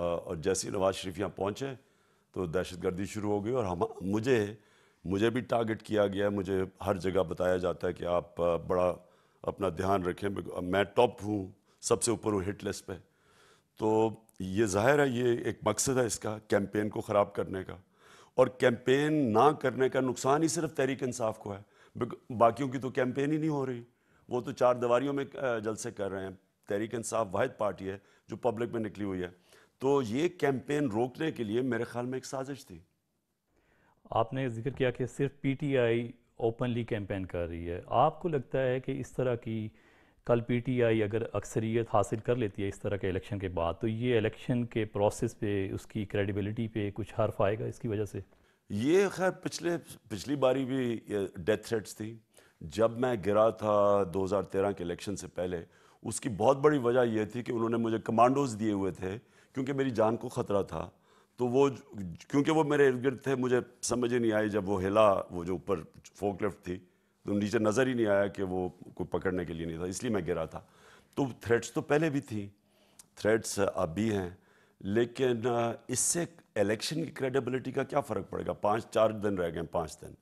اور جیسے نواز شریف یہاں پہنچے تو دہشت گردی شروع ہو گئی اور ہم مجھے مجھے بھی ٹارگٹ کیا گیا ہے مجھے ہر جگہ بتایا جاتا ہے کہ آپ بڑا اپنا دھیان رکھیں میں ٹاپ ہوں سب سے اوپر ہوں ہٹ لیس پہ تو یہ ظاہر ہے یہ ایک مقصد ہے اس کا کیمپین کو خراب کرنے کا اور کیمپین نہ کرنے کا نقصان ہی صرف تحریک انصاف کو ہے باقیوں کی تو کیمپین ہی نہیں ہو رہی وہ تو چار دیواریوں میں جلسے کر رہے ہیں تحریک انصاف واحد پارٹی ہے جو پبلک میں نکلی ہوئی ہے تو یہ کیمپین روکنے کے لیے میرے خیال میں ایک سازش تھی آپ نے ذکر کیا کہ صرف P T I openly campaign کر رہی ہے آپ کو لگتا ہے کہ اس طرح کی کل پی ٹی آئی اگر اکثریت حاصل کر لیتی ہے اس طرح کے الیکشن کے بعد تو یہ الیکشن کے پروسیس پہ اس کی کریڈیبلٹی پہ کچھ حرف آئے گا اس کی وجہ سے یہ خیر پچھلے پچھلی باری بھی ڈیتھ تھریٹس تھی جب میں گرا تھا دو ہزار تیرہ کے الیکشن سے پہلے اس کی بہت بڑی وجہ یہ تھی کہ انہوں نے مجھے کمانڈوز دیے ہوئے تھے کیونکہ میری جان کو خطرہ تھا تو وہ کیونکہ وہ میرے ارد گرد تھے مجھے سمجھ ہی نہیں آئی جب وہ ہلا وہ جو اوپر فوک لفٹ تھی تو نیچے نظر ہی نہیں آیا کہ وہ کوئی پکڑنے کے لیے نہیں تھا اس لیے میں گرا تھا تو تھریٹس تو پہلے بھی تھیں تھریٹس اب بھی ہیں لیکن اس سے الیکشن کی کریڈیبلٹی کا کیا فرق پڑے گا پانچ چار دن رہ گئے پانچ دن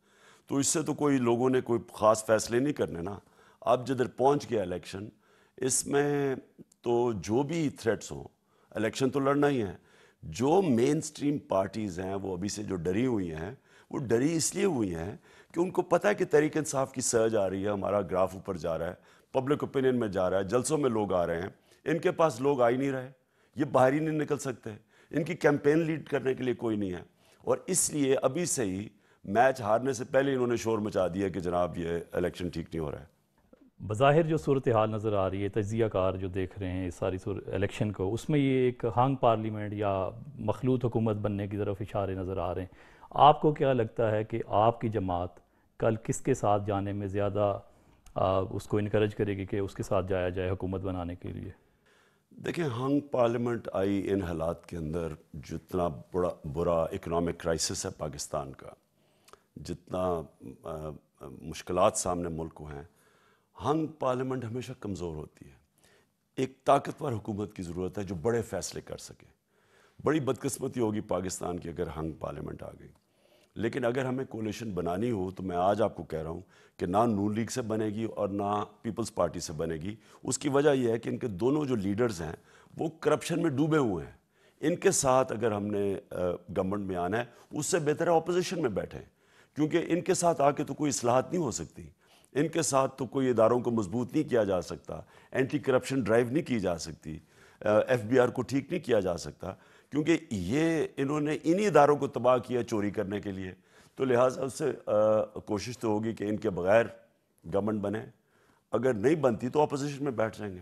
تو اس سے تو کوئی لوگوں نے کوئی خاص فیصلے نہیں کرنے نا اب جدھر پہنچ گیا الیکشن اس میں تو جو بھی تھریٹس ہوں الیکشن تو لڑنا ہی ہے جو مین اسٹریم پارٹیز ہیں وہ ابھی سے جو ڈری ہوئی ہیں وہ ڈری اس لیے ہوئی ہیں کہ ان کو پتہ ہے کہ تحریک انصاف کی سرج آ رہی ہے ہمارا گراف اوپر جا رہا ہے پبلک اوپینین میں جا رہا ہے جلسوں میں لوگ آ رہے ہیں ان کے پاس لوگ آ ہی نہیں رہے یہ باہر ہی نہیں نکل سکتے ان کی کیمپین لیڈ کرنے کے لیے کوئی نہیں ہے اور اس لیے ابھی سے ہی میچ ہارنے سے پہلے انہوں نے شور مچا دیا کہ جناب یہ الیکشن ٹھیک نہیں ہو رہا ہے بظاہر جو صورتحال نظر آ رہی ہے تجزیہ کار جو دیکھ رہے ہیں ساری الیکشن کو اس میں یہ ایک ہانگ پارلیمنٹ یا مخلوط حکومت بننے کی طرف اشارے نظر آ رہے ہیں آپ کو کیا لگتا ہے کہ آپ کی جماعت کل کس کے ساتھ جانے میں زیادہ اس کو انکریج کرے گی کہ اس کے ساتھ جایا جائے حکومت بنانے کے لیے دیکھیں ہانگ پارلیمنٹ آئی ان حالات کے اندر جتنا بڑا برا اکنامک کرائسس ہے پاکستان کا جتنا مشکلات سامنے ملک ہیں ہنگ پارلیمنٹ ہمیشہ کمزور ہوتی ہے ایک طاقتور حکومت کی ضرورت ہے جو بڑے فیصلے کر سکے بڑی بدقسمتی ہوگی پاکستان کی اگر ہنگ پارلیمنٹ آ گئی لیکن اگر ہمیں کولیشن بنانی ہو تو میں آج آپ کو کہہ رہا ہوں کہ نہ ن لیگ سے بنے گی اور نہ پیپلز پارٹی سے بنے گی اس کی وجہ یہ ہے کہ ان کے دونوں جو لیڈرز ہیں وہ کرپشن میں ڈوبے ہوئے ہیں ان کے ساتھ اگر ہم نے گورنمنٹ میں آنا ہے اس سے بہتر ہے اپوزیشن میں بیٹھے کیونکہ ان کے ساتھ آ کے تو کوئی اصلاحات نہیں ہو سکتی ان کے ساتھ تو کوئی اداروں کو مضبوط نہیں کیا جا سکتا اینٹی کرپشن ڈرائیو نہیں کی جا سکتی ایف بی آر کو ٹھیک نہیں کیا جا سکتا کیونکہ یہ انہوں نے انہی اداروں کو تباہ کیا چوری کرنے کے لیے تو لہٰذا اس سے کوشش تو ہوگی کہ ان کے بغیر گورنمنٹ بنے اگر نہیں بنتی تو اپوزیشن میں بیٹھ جائیں گے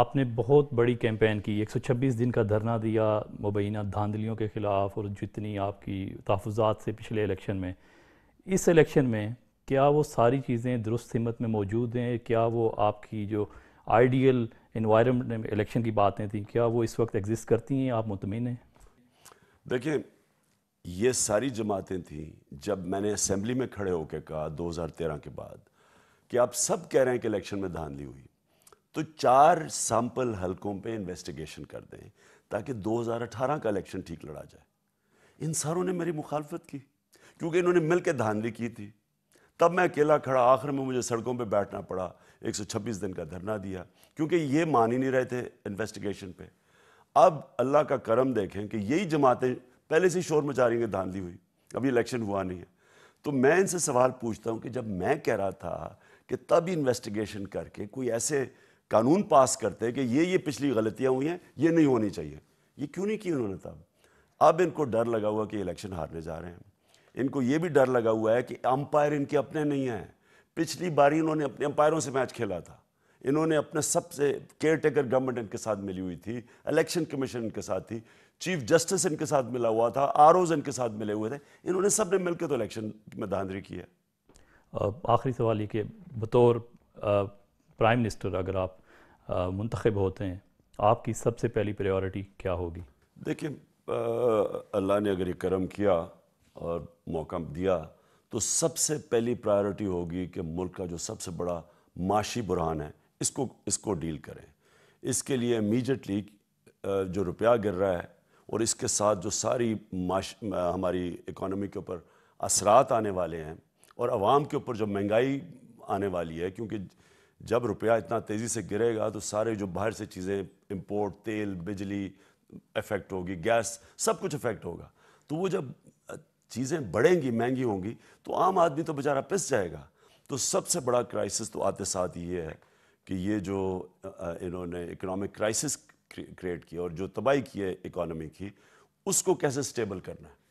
آپ نے بہت بڑی کیمپین کی ایک سو چھبیس دن کا دھرنا دیا مبینہ دھاندلیوں کے خلاف اور جتنی آپ کی تحفظات سے پچھلے الیکشن میں اس الیکشن میں کیا وہ ساری چیزیں درست سمت میں موجود ہیں کیا وہ آپ کی جو آئیڈیل انوائرمنٹ الیکشن کی باتیں تھیں کیا وہ اس وقت ایگزسٹ کرتی ہیں آپ مطمئن ہیں دیکھیں یہ ساری جماعتیں تھیں جب میں نے اسمبلی میں کھڑے ہو کے کہا دو ہزار تیرہ کے بعد کہ آپ سب کہہ رہے ہیں کہ الیکشن میں دھاندلی ہوئی تو چار سیمپل حلقوں پہ انویسٹیگیشن کر دیں تاکہ دو ہزار اٹھارہ کا الیکشن ٹھیک لڑا جائے ان ساروں نے میری مخالفت کی کیونکہ انہوں نے مل کے دھاندلی کی تھی تب میں اکیلا کھڑا آخر میں مجھے سڑکوں پہ بیٹھنا پڑا ایک سو چھبیس دن کا دھرنا دیا کیونکہ یہ مان ہی نہیں رہے تھے انویسٹیگیشن پہ اب اللہ کا کرم دیکھیں کہ یہی جماعتیں پہلے سے شور مچا رہی ہیں دھاندلی ہوئی ابھی الیکشن ہوا نہیں ہے تو میں ان سے سوال پوچھتا ہوں کہ جب میں کہہ رہا تھا کہ تب انویسٹیگیشن کر کے کوئی ایسے قانون پاس کرتے کہ یہ یہ پچھلی غلطیاں ہوئی ہیں یہ نہیں ہونی چاہیے یہ کیوں نہیں کی انہوں نے تب اب ان کو ڈر لگا ہوا کہ الیکشن ہارنے جا رہے ہیں ان کو یہ بھی ڈر لگا ہوا ہے کہ امپائر ان کے اپنے نہیں ہیں پچھلی باری انہوں نے اپنے امپائروں سے میچ کھیلا تھا انہوں نے اپنے سب سے کیئر ٹیکر گورنمنٹ ان کے ساتھ ملی ہوئی تھی الیکشن کمیشن ان کے ساتھ تھی چیف جسٹس ان کے ساتھ ملا ہوا تھا آر اوز ان کے ساتھ ملے ہوئے تھے انہوں نے سب نے مل کے تو الیکشن میں دھاندری کی ہے آخری سوال یہ کہ بطور پرائم منسٹر اگر آپ منتخب ہوتے ہیں آپ کی سب سے پہلی پریورٹی کیا ہوگی دیکھیں اللہ نے اگر یہ کرم کیا اور موقع دیا تو سب سے پہلی پرائیورٹی ہوگی کہ ملک کا جو سب سے بڑا معاشی برہان ہے اس کو اس کو ڈیل کریں اس کے لیے امیجیٹلی جو روپیہ گر رہا ہے اور اس کے ساتھ جو ساری معاش ہماری اکانومی کے اوپر اثرات آنے والے ہیں اور عوام کے اوپر جو مہنگائی آنے والی ہے کیونکہ جب روپیہ اتنا تیزی سے گرے گا تو سارے جو باہر سے چیزیں امپورٹ تیل بجلی افیکٹ ہوگی گیس سب کچھ افیکٹ ہوگا تو وہ جب چیزیں بڑھیں گی مہنگی ہوں گی تو عام آدمی تو بیچارہ پس جائے گا تو سب سے بڑا کرائسس تو آتے ساتھ یہ ہے کہ یہ جو انہوں نے اکنامک کرائسس کریٹ کی اور جو تباہی کی ہے اکانومی کی اس کو کیسے سٹیبل کرنا ہے